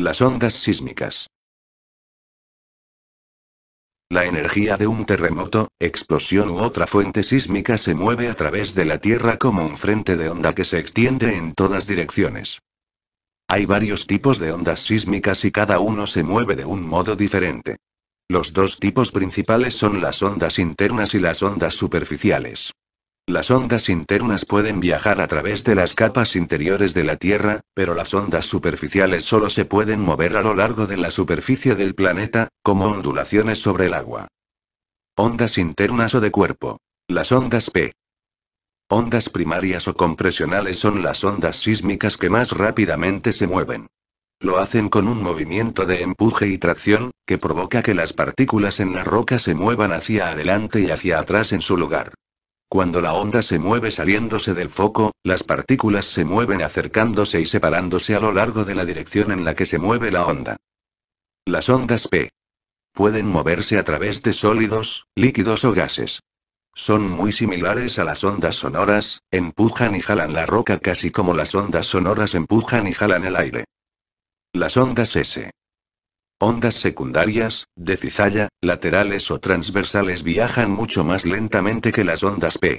Las ondas sísmicas. La energía de un terremoto, explosión u otra fuente sísmica se mueve a través de la Tierra como un frente de onda que se extiende en todas direcciones. Hay varios tipos de ondas sísmicas y cada uno se mueve de un modo diferente. Los dos tipos principales son las ondas internas y las ondas superficiales. Las ondas internas pueden viajar a través de las capas interiores de la Tierra, pero las ondas superficiales solo se pueden mover a lo largo de la superficie del planeta, como ondulaciones sobre el agua. Ondas internas o de cuerpo. Las ondas P. Ondas primarias o compresionales son las ondas sísmicas que más rápidamente se mueven. Lo hacen con un movimiento de empuje y tracción, que provoca que las partículas en la roca se muevan hacia adelante y hacia atrás en su lugar. Cuando la onda se mueve saliéndose del foco, las partículas se mueven acercándose y separándose a lo largo de la dirección en la que se mueve la onda. Las ondas P pueden moverse a través de sólidos, líquidos o gases. Son muy similares a las ondas sonoras, empujan y jalan la roca casi como las ondas sonoras empujan y jalan el aire. Las ondas S Ondas secundarias, de cizalla, laterales o transversales viajan mucho más lentamente que las ondas P.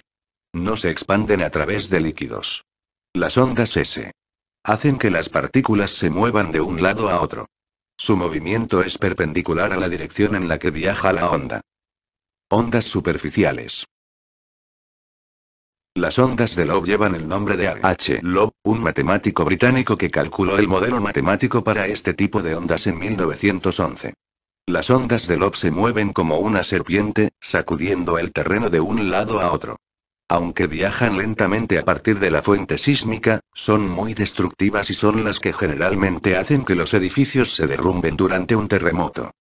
No se expanden a través de líquidos. Las ondas S. Hacen que las partículas se muevan de un lado a otro. Su movimiento es perpendicular a la dirección en la que viaja la onda. Ondas superficiales. Las ondas de Love llevan el nombre de H. Love, un matemático británico que calculó el modelo matemático para este tipo de ondas en 1911. Las ondas de Love se mueven como una serpiente, sacudiendo el terreno de un lado a otro. Aunque viajan lentamente a partir de la fuente sísmica, son muy destructivas y son las que generalmente hacen que los edificios se derrumben durante un terremoto.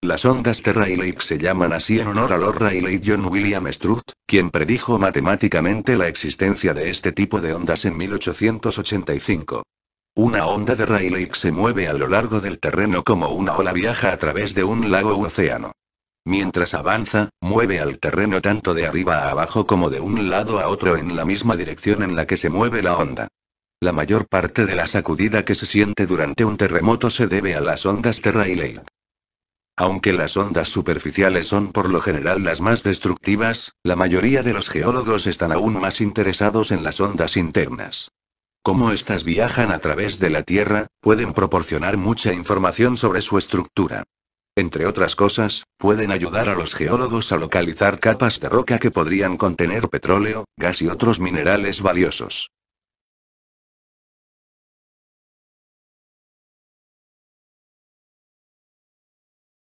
Las ondas de Rayleigh se llaman así en honor a Lord Rayleigh John William Struth, quien predijo matemáticamente la existencia de este tipo de ondas en 1885. Una onda de Rayleigh se mueve a lo largo del terreno como una ola viaja a través de un lago u océano. Mientras avanza, mueve al terreno tanto de arriba a abajo como de un lado a otro en la misma dirección en la que se mueve la onda. La mayor parte de la sacudida que se siente durante un terremoto se debe a las ondas de Rayleigh. Aunque las ondas superficiales son por lo general las más destructivas, la mayoría de los geólogos están aún más interesados en las ondas internas. Como éstas viajan a través de la Tierra, pueden proporcionar mucha información sobre su estructura. Entre otras cosas, pueden ayudar a los geólogos a localizar capas de roca que podrían contener petróleo, gas y otros minerales valiosos.